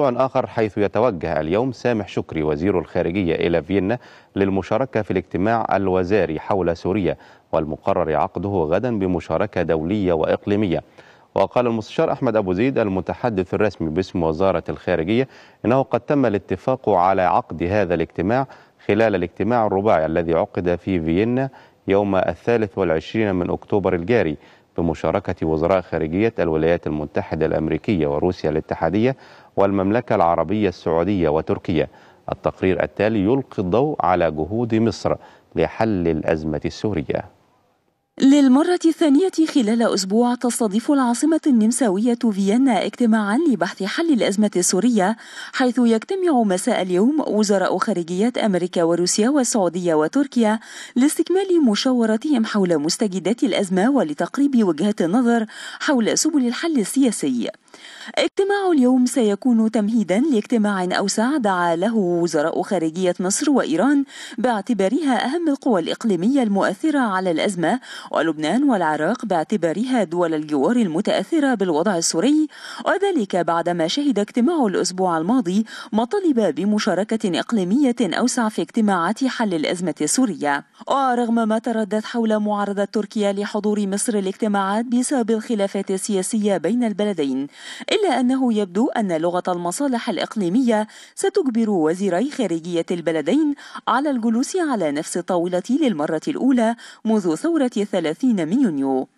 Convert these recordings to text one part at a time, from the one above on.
موضوع آخر حيث يتوجه اليوم سامح شكري وزير الخارجية إلى فيينا للمشاركة في الاجتماع الوزاري حول سوريا والمقرر عقده غدا بمشاركة دولية وإقليمية وقال المستشار أحمد أبو زيد المتحدث الرسمي باسم وزارة الخارجية أنه قد تم الاتفاق على عقد هذا الاجتماع خلال الاجتماع الرباعي الذي عقد في فيينا يوم الثالث والعشرين من أكتوبر الجاري بمشاركة وزراء خارجية الولايات المتحدة الأمريكية وروسيا الاتحادية والمملكة العربية السعودية وتركيا التقرير التالي يلقي الضوء على جهود مصر لحل الأزمة السورية للمرة الثانية خلال أسبوع تستضيف العاصمة النمساوية فيينا اجتماعا لبحث حل الأزمة السورية حيث يجتمع مساء اليوم وزراء خارجيات أمريكا وروسيا والسعودية وتركيا لاستكمال مشاورتهم حول مستجدات الأزمة ولتقريب وجهات النظر حول سبل الحل السياسي. اجتماع اليوم سيكون تمهيدا لاجتماع أوسع دعا له وزراء خارجية مصر وإيران باعتبارها أهم القوى الإقليمية المؤثرة على الأزمة ولبنان والعراق باعتبارها دول الجوار المتأثرة بالوضع السوري وذلك بعدما شهد اجتماع الأسبوع الماضي مطالب بمشاركة إقليمية أوسع في اجتماعات حل الأزمة السورية ورغم ما تردد حول معارضة تركيا لحضور مصر الاجتماعات بسبب الخلافات السياسية بين البلدين إلا أنه يبدو أن لغة المصالح الإقليمية ستجبر وزيري خارجية البلدين على الجلوس على نفس الطاولة للمرة الأولى منذ ثورة 30 من يونيو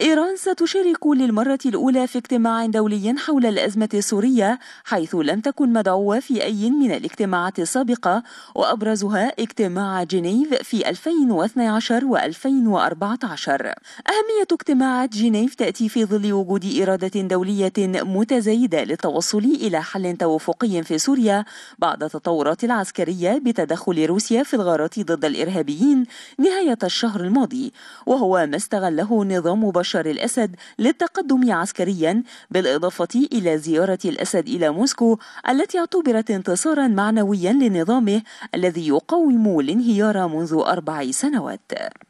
إيران ستشارك للمرة الأولى في اجتماع دولي حول الأزمة السورية حيث لم تكن مدعوة في أي من الاجتماعات السابقة وأبرزها اجتماع جنيف في 2012 و 2014 أهمية اجتماعات جنيف تأتي في ظل وجود إرادة دولية متزايدة للتوصل إلى حل توافقي في سوريا بعد التطورات العسكرية بتدخل روسيا في الغارات ضد الإرهابيين نهاية الشهر الماضي وهو ما استغله نظام بشار بشار الأسد للتقدم عسكريا بالإضافة إلى زيارة الأسد إلى موسكو التي اعتبرت انتصارا معنويا لنظامه الذي يقاوم الانهيار منذ أربع سنوات